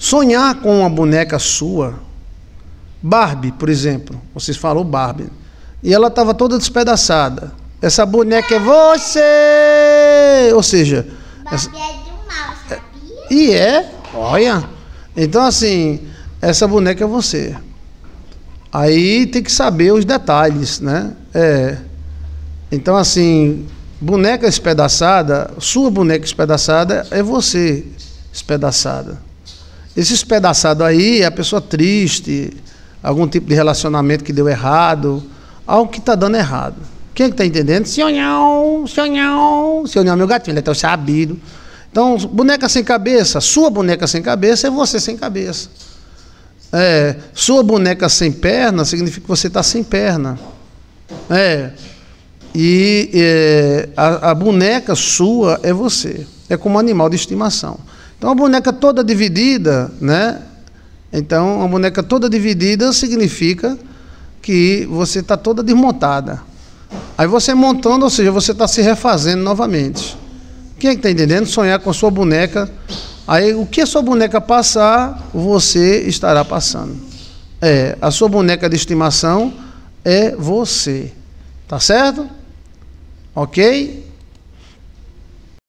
Sonhar com uma boneca sua, Barbie, por exemplo, vocês falou Barbie, e ela estava toda despedaçada. Essa boneca é você! Ou seja. Barbie essa... é do mal, sabia? E é, olha. Então, assim, essa boneca é você. Aí tem que saber os detalhes, né? É. Então, assim, boneca espedaçada, sua boneca espedaçada é você espedaçada. Esse espedaçado aí é a pessoa triste, algum tipo de relacionamento que deu errado, algo que está dando errado. Quem é que está entendendo? Senhorão, senhorão, senhorão meu gatinho, ele é tão sabido. Então, boneca sem cabeça, sua boneca sem cabeça é você sem cabeça. É, sua boneca sem perna significa que você está sem perna. É. E é, a, a boneca sua é você. É como um animal de estimação. Então, a boneca toda dividida, né? Então, a boneca toda dividida significa que você está toda desmontada. Aí você montando, ou seja, você está se refazendo novamente. Quem é que está entendendo? Sonhar com a sua boneca. Aí, o que a sua boneca passar, você estará passando. É, a sua boneca de estimação é você. Tá certo? Ok?